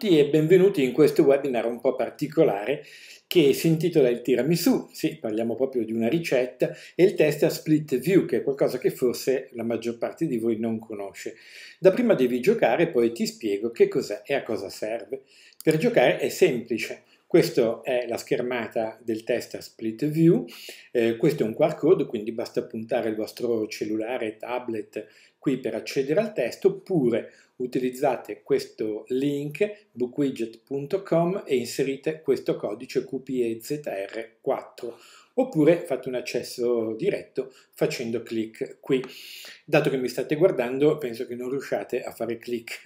tutti e benvenuti in questo webinar un po' particolare che si intitola il tiramisù, sì, parliamo proprio di una ricetta, e il test a split view, che è qualcosa che forse la maggior parte di voi non conosce. Da prima devi giocare, poi ti spiego che cos'è e a cosa serve. Per giocare è semplice, questa è la schermata del test a split view, eh, questo è un QR code, quindi basta puntare il vostro cellulare, e tablet qui per accedere al testo, oppure utilizzate questo link bookwidget.com e inserite questo codice QPEZR4 oppure fate un accesso diretto facendo clic qui. Dato che mi state guardando, penso che non riusciate a fare clic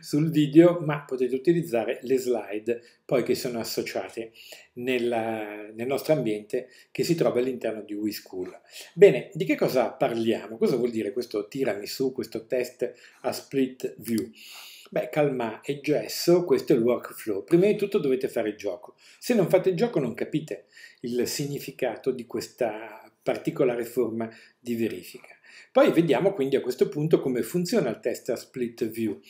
sul video, ma potete utilizzare le slide poi che sono associate nella, nel nostro ambiente che si trova all'interno di WeSchool. Bene, di che cosa parliamo? Cosa vuol dire questo tirami su, questo test a split view? Beh, calma e gesso, questo è il workflow. Prima di tutto dovete fare il gioco. Se non fate il gioco non capite il significato di questa particolare forma di verifica. Poi vediamo quindi a questo punto come funziona il test a split view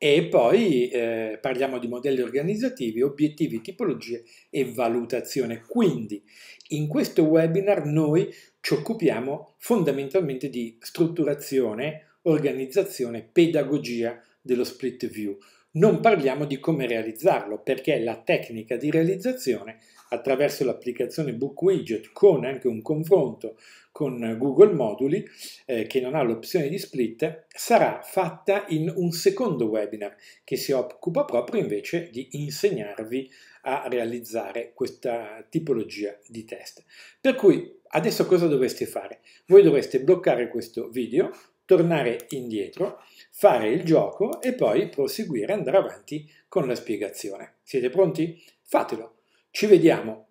e poi eh, parliamo di modelli organizzativi, obiettivi, tipologie e valutazione. Quindi in questo webinar noi ci occupiamo fondamentalmente di strutturazione, organizzazione, pedagogia dello split view. Non parliamo di come realizzarlo, perché la tecnica di realizzazione attraverso l'applicazione Book Widget con anche un confronto con Google Moduli, eh, che non ha l'opzione di split, sarà fatta in un secondo webinar che si occupa proprio invece di insegnarvi a realizzare questa tipologia di test. Per cui adesso cosa dovreste fare? Voi dovreste bloccare questo video, tornare indietro, fare il gioco e poi proseguire, andare avanti con la spiegazione. Siete pronti? Fatelo. Ci vediamo,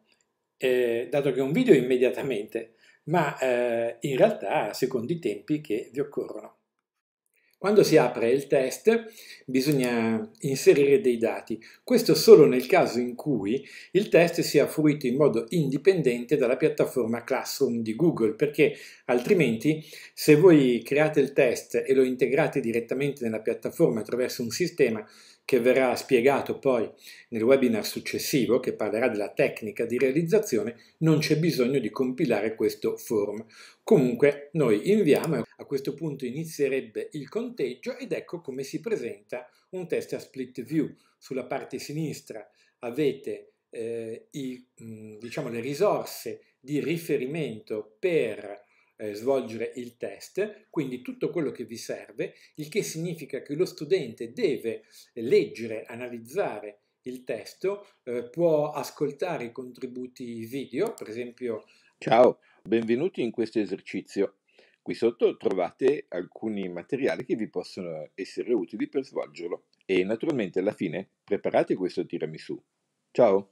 eh, dato che è un video immediatamente, ma eh, in realtà secondo i tempi che vi occorrono. Quando si apre il test bisogna inserire dei dati, questo solo nel caso in cui il test sia fruito in modo indipendente dalla piattaforma Classroom di Google, perché altrimenti se voi create il test e lo integrate direttamente nella piattaforma attraverso un sistema che verrà spiegato poi nel webinar successivo che parlerà della tecnica di realizzazione, non c'è bisogno di compilare questo form. Comunque noi inviamo, a questo punto inizierebbe il conteggio ed ecco come si presenta un test a split view. Sulla parte sinistra avete eh, i, mm, diciamo, le risorse di riferimento per eh, svolgere il test, quindi tutto quello che vi serve, il che significa che lo studente deve leggere, analizzare il testo, eh, può ascoltare i contributi video, per esempio... Ciao, benvenuti in questo esercizio. Qui sotto trovate alcuni materiali che vi possono essere utili per svolgerlo e naturalmente alla fine preparate questo tiramisù. Ciao!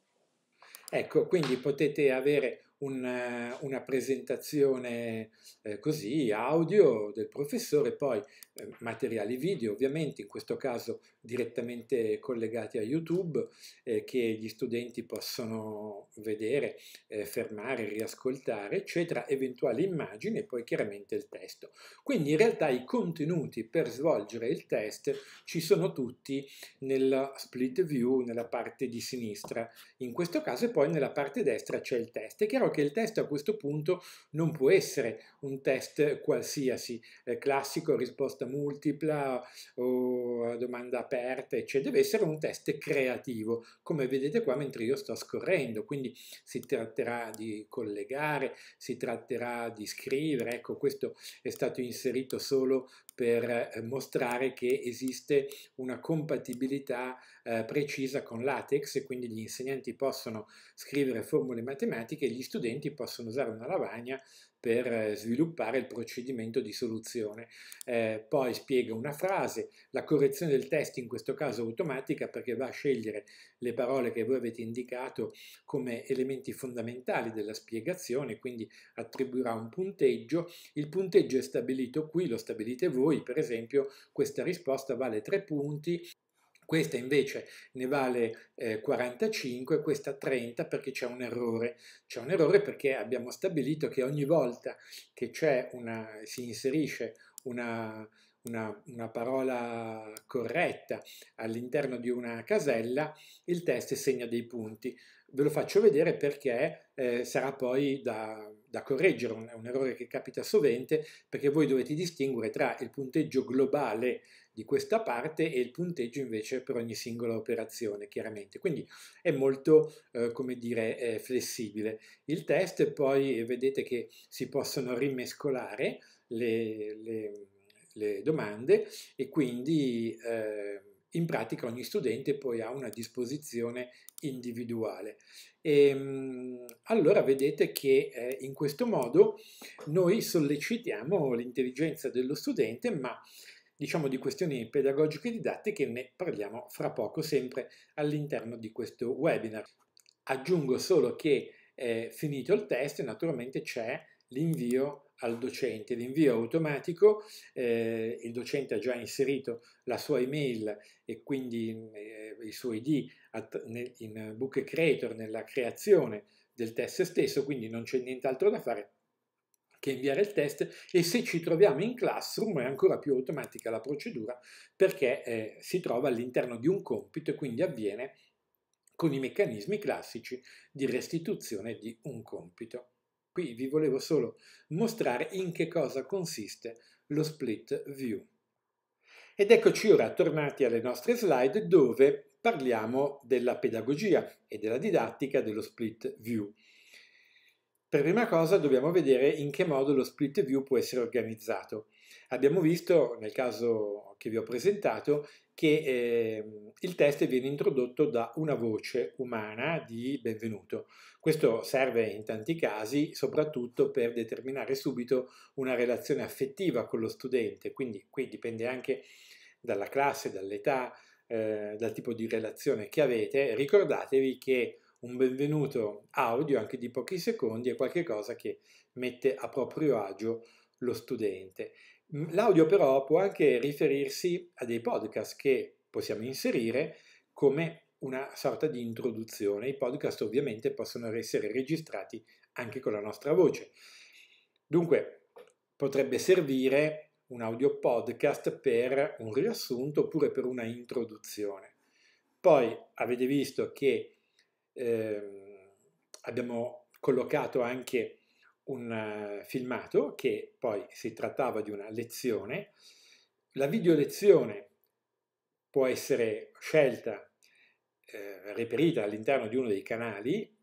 Ecco, quindi potete avere una, eh, una presentazione eh, così, audio del professore, poi eh, materiali video, ovviamente in questo caso direttamente collegati a YouTube, eh, che gli studenti possono vedere, eh, fermare, riascoltare, eccetera, eventuali immagini e poi chiaramente il testo. Quindi in realtà i contenuti per svolgere il test ci sono tutti nella split view, nella parte di sinistra in questo caso, e poi nella parte destra c'è il test. È chiaro che il test a questo punto non può essere un test qualsiasi, eh, classico, risposta multipla o eh, domanda aperta, eccetera, cioè deve essere un test creativo, come vedete qua mentre io sto scorrendo, quindi si tratterà di collegare, si tratterà di scrivere, ecco questo è stato inserito solo per eh, mostrare che esiste una compatibilità eh, precisa con latex e quindi gli insegnanti possono scrivere formule matematiche e gli studenti possono usare una lavagna per eh, sviluppare il procedimento di soluzione. Eh, poi spiega una frase, la correzione del testo in questo caso automatica perché va a scegliere le parole che voi avete indicato come elementi fondamentali della spiegazione, quindi attribuirà un punteggio. Il punteggio è stabilito qui, lo stabilite voi, per esempio questa risposta vale 3 punti questa invece ne vale eh, 45, questa 30 perché c'è un errore. C'è un errore perché abbiamo stabilito che ogni volta che una, si inserisce una, una, una parola corretta all'interno di una casella, il test segna dei punti. Ve lo faccio vedere perché eh, sarà poi da, da correggere, un, un errore che capita sovente, perché voi dovete distinguere tra il punteggio globale di questa parte e il punteggio invece per ogni singola operazione, chiaramente. Quindi è molto, eh, come dire, eh, flessibile. Il test poi eh, vedete che si possono rimescolare le, le, le domande e quindi eh, in pratica ogni studente poi ha una disposizione individuale. E, ehm, allora vedete che eh, in questo modo noi sollecitiamo l'intelligenza dello studente, ma diciamo, di questioni pedagogiche e didattiche ne parliamo fra poco, sempre all'interno di questo webinar. Aggiungo solo che è eh, finito il test naturalmente c'è l'invio al docente, l'invio automatico, eh, il docente ha già inserito la sua email e quindi eh, il suo ID in Book Creator nella creazione del test stesso, quindi non c'è nient'altro da fare, che inviare il test e se ci troviamo in Classroom è ancora più automatica la procedura perché eh, si trova all'interno di un compito e quindi avviene con i meccanismi classici di restituzione di un compito. Qui vi volevo solo mostrare in che cosa consiste lo split view. Ed eccoci ora tornati alle nostre slide dove parliamo della pedagogia e della didattica dello split view. Per prima cosa dobbiamo vedere in che modo lo split view può essere organizzato. Abbiamo visto nel caso che vi ho presentato che eh, il test viene introdotto da una voce umana di benvenuto. Questo serve in tanti casi soprattutto per determinare subito una relazione affettiva con lo studente, quindi qui dipende anche dalla classe, dall'età, eh, dal tipo di relazione che avete. Ricordatevi che un benvenuto audio anche di pochi secondi è qualcosa che mette a proprio agio lo studente. L'audio però può anche riferirsi a dei podcast che possiamo inserire come una sorta di introduzione. I podcast ovviamente possono essere registrati anche con la nostra voce. Dunque, potrebbe servire un audio podcast per un riassunto oppure per una introduzione. Poi avete visto che eh, abbiamo collocato anche un eh, filmato che poi si trattava di una lezione. La videolezione può essere scelta, eh, reperita all'interno di uno dei canali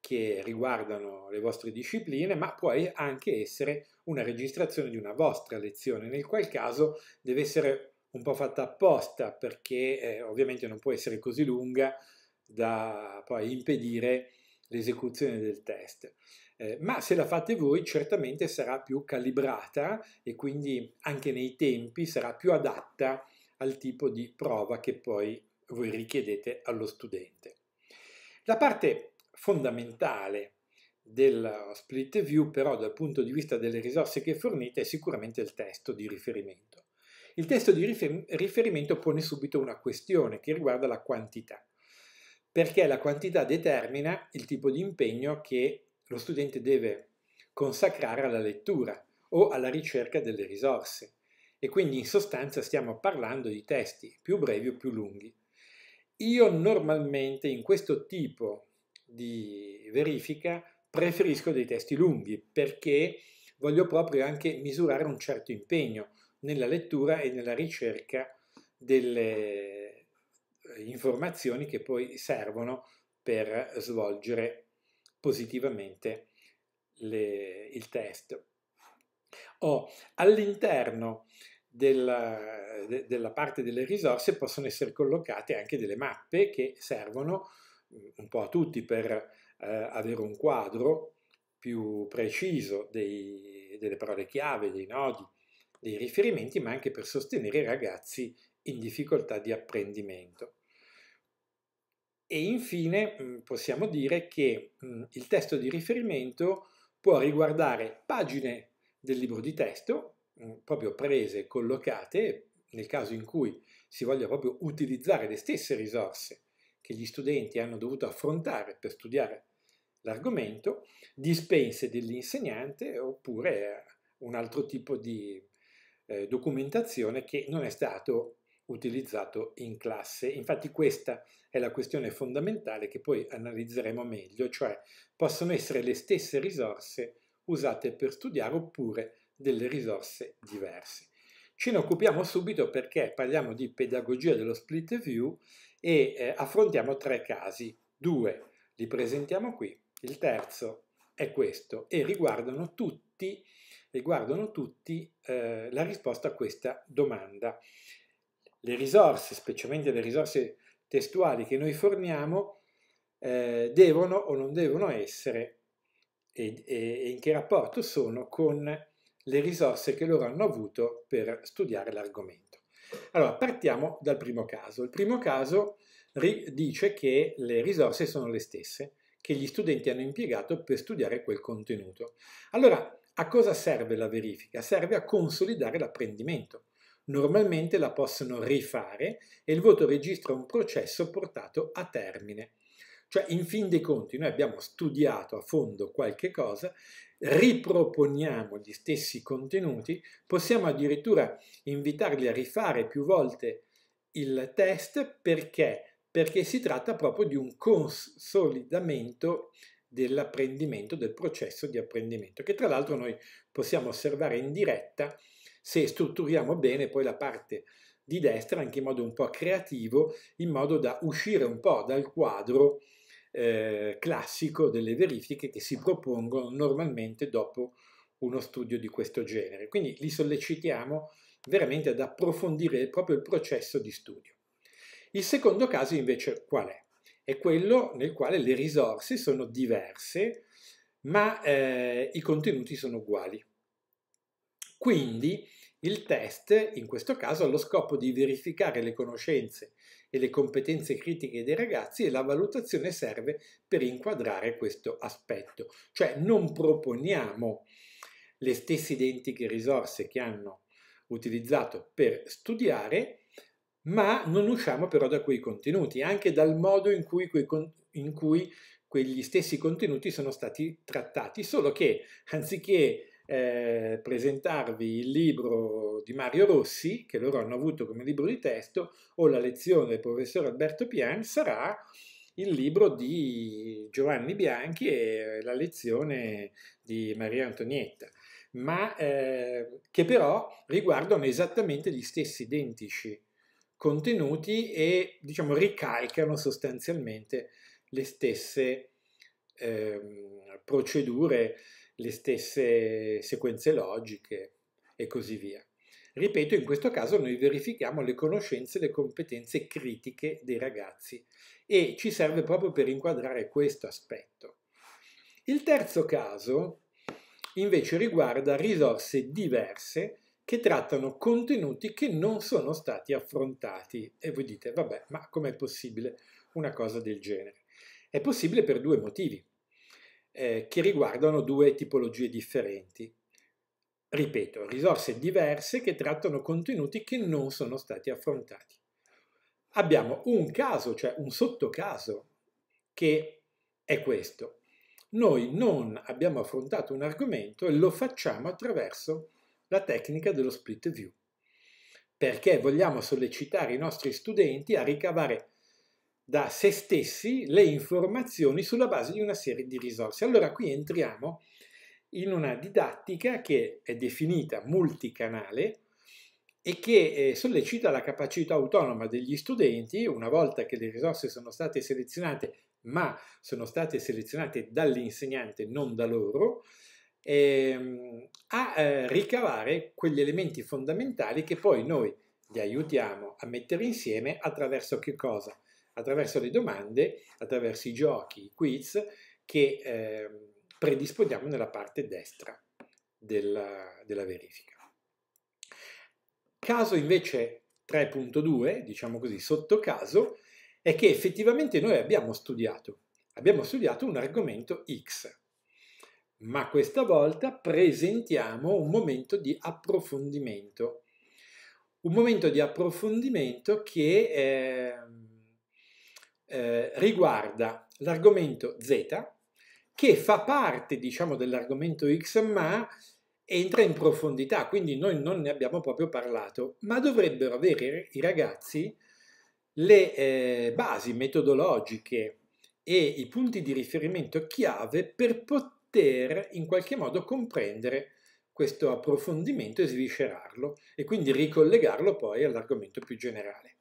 che riguardano le vostre discipline, ma può anche essere una registrazione di una vostra lezione, nel qual caso deve essere un po' fatta apposta perché eh, ovviamente non può essere così lunga da poi impedire l'esecuzione del test. Eh, ma se la fate voi certamente sarà più calibrata e quindi anche nei tempi sarà più adatta al tipo di prova che poi voi richiedete allo studente. La parte fondamentale dello split view però dal punto di vista delle risorse che fornite è sicuramente il testo di riferimento. Il testo di riferimento pone subito una questione che riguarda la quantità perché la quantità determina il tipo di impegno che lo studente deve consacrare alla lettura o alla ricerca delle risorse. E quindi in sostanza stiamo parlando di testi più brevi o più lunghi. Io normalmente in questo tipo di verifica preferisco dei testi lunghi perché voglio proprio anche misurare un certo impegno nella lettura e nella ricerca delle, informazioni che poi servono per svolgere positivamente le, il test. O all'interno della, de, della, parte delle risorse possono essere collocate anche delle mappe che servono mm, un po' a tutti per eh, avere un quadro più preciso dei, delle parole chiave, dei nodi, dei riferimenti, ma anche per sostenere i ragazzi in difficoltà di apprendimento. E infine mm, possiamo dire che mm, il testo di riferimento può riguardare pagine del libro di testo, mm, proprio prese, collocate, nel caso in cui si voglia proprio utilizzare le stesse risorse che gli studenti hanno dovuto affrontare per studiare l'argomento, dispense dell'insegnante oppure un altro tipo di eh, documentazione che non è stato utilizzato in classe. Infatti questa è la questione fondamentale che poi analizzeremo meglio, cioè possono essere le stesse risorse usate per studiare oppure delle risorse diverse. Ce ne occupiamo subito perché parliamo di pedagogia dello split view e eh, affrontiamo tre casi. Due li presentiamo qui, il terzo è questo e riguardano tutti, riguardano tutti eh, la risposta a questa domanda le risorse, specialmente le risorse testuali che noi forniamo, eh, devono o non devono essere e, e, in che rapporto sono con le risorse che loro hanno avuto per studiare l'argomento. Allora, partiamo dal primo caso. Il primo caso dice che le risorse sono le stesse che gli studenti hanno impiegato per studiare quel contenuto. Allora, a cosa serve la verifica? Serve a consolidare l'apprendimento. Normalmente la possono rifare e il voto registra un processo portato a termine. Cioè, in fin dei conti, noi abbiamo studiato a fondo qualche cosa, riproponiamo gli stessi contenuti, possiamo addirittura invitarli a rifare più volte il test perché? Perché si tratta proprio di un consolidamento dell'apprendimento, del processo di apprendimento, che tra l'altro noi possiamo osservare in diretta se strutturiamo bene poi la parte di destra anche in modo un po' creativo, in modo da uscire un po' dal quadro eh, classico delle verifiche che si propongono normalmente dopo uno studio di questo genere. Quindi li sollecitiamo veramente ad approfondire proprio il processo di studio. Il secondo caso invece qual è? È quello nel quale le risorse sono diverse, ma eh, i contenuti sono uguali. Quindi il test, in questo caso, ha lo scopo di verificare le conoscenze e le competenze critiche dei ragazzi e la valutazione serve per inquadrare questo aspetto. Cioè non proponiamo le stesse identiche risorse che hanno utilizzato per studiare, ma non usciamo però da quei contenuti, anche dal modo in cui, quei, in cui quegli stessi contenuti sono stati trattati, solo che anziché eh, presentarvi il libro di Mario Rossi, che loro hanno avuto come libro di testo, o la lezione del professor Alberto Pian sarà il libro di Giovanni Bianchi e la lezione di Maria Antonietta, ma eh, che però riguardano esattamente gli stessi identici contenuti e diciamo ricalcano sostanzialmente le stesse eh, procedure le stesse sequenze logiche e così via. Ripeto, in questo caso noi verifichiamo le conoscenze le competenze critiche dei ragazzi e ci serve proprio per inquadrare questo aspetto. Il terzo caso invece riguarda risorse diverse che trattano contenuti che non sono stati affrontati e voi dite vabbè ma com'è possibile una cosa del genere? È possibile per due motivi eh, che riguardano due tipologie differenti. Ripeto, risorse diverse che trattano contenuti che non sono stati affrontati. Abbiamo un caso, cioè un sottocaso, che è questo. Noi non abbiamo affrontato un argomento e lo facciamo attraverso la tecnica dello split view perché vogliamo sollecitare i nostri studenti a ricavare da se stessi le informazioni sulla base di una serie di risorse. Allora qui entriamo in una didattica che è definita multicanale e che eh, sollecita la capacità autonoma degli studenti una volta che le risorse sono state selezionate, ma sono state selezionate dall'insegnante, non da loro, ehm, a eh, ricavare quegli elementi fondamentali che poi noi li aiutiamo a mettere insieme attraverso che cosa? attraverso le domande, attraverso i giochi, i quiz che eh, predisponiamo nella parte destra della, della verifica. Caso invece 3.2, diciamo così, sotto caso, è che effettivamente noi abbiamo studiato, abbiamo studiato un argomento X, ma questa volta presentiamo un momento di approfondimento. Un momento di approfondimento che... Eh, eh, riguarda l'argomento Z che fa parte diciamo dell'argomento X ma entra in profondità, quindi noi non ne abbiamo proprio parlato, ma dovrebbero avere i ragazzi le eh, basi metodologiche e i punti di riferimento chiave per poter in qualche modo comprendere questo approfondimento e sviscerarlo e quindi ricollegarlo poi all'argomento più generale.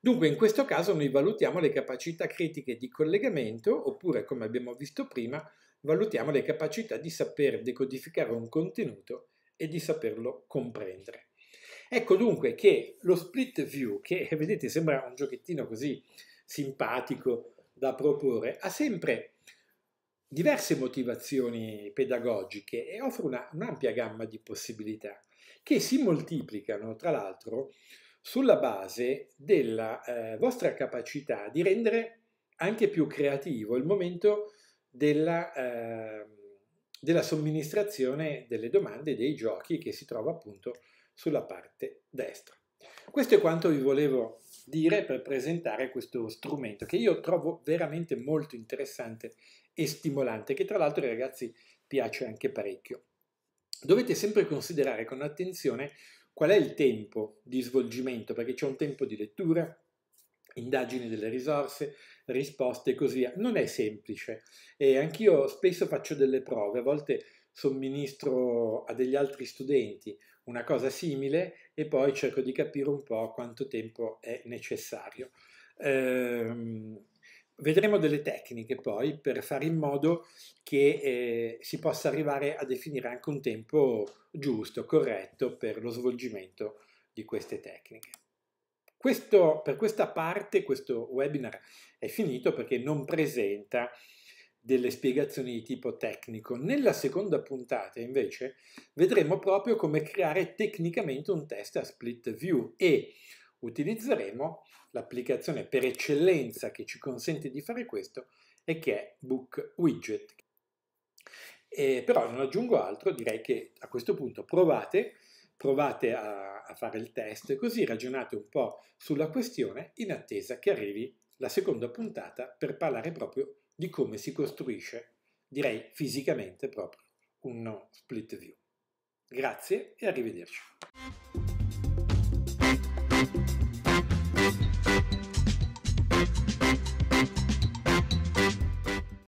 Dunque in questo caso noi valutiamo le capacità critiche di collegamento oppure, come abbiamo visto prima, valutiamo le capacità di saper decodificare un contenuto e di saperlo comprendere. Ecco dunque che lo split view, che vedete sembra un giochettino così simpatico da proporre, ha sempre diverse motivazioni pedagogiche e offre un'ampia gamma di possibilità che si moltiplicano, tra l'altro, sulla base della eh, vostra capacità di rendere anche più creativo il momento della, eh, della somministrazione delle domande dei giochi che si trova appunto sulla parte destra. Questo è quanto vi volevo dire per presentare questo strumento che io trovo veramente molto interessante e stimolante, che tra l'altro ai ragazzi piace anche parecchio. Dovete sempre considerare con attenzione Qual è il tempo di svolgimento? Perché c'è un tempo di lettura, indagini delle risorse, risposte e così via. Non è semplice e anch'io spesso faccio delle prove, a volte somministro a degli altri studenti una cosa simile e poi cerco di capire un po' quanto tempo è necessario. Ehm, Vedremo delle tecniche poi per fare in modo che eh, si possa arrivare a definire anche un tempo giusto, corretto per lo svolgimento di queste tecniche. Questo, per questa parte questo webinar è finito perché non presenta delle spiegazioni di tipo tecnico. Nella seconda puntata invece vedremo proprio come creare tecnicamente un test a split view e utilizzeremo, l'applicazione per eccellenza che ci consente di fare questo e che è Book Widget. E però non aggiungo altro, direi che a questo punto provate, provate a, a fare il test, così ragionate un po' sulla questione in attesa che arrivi la seconda puntata per parlare proprio di come si costruisce, direi fisicamente proprio, uno split view. Grazie e arrivederci.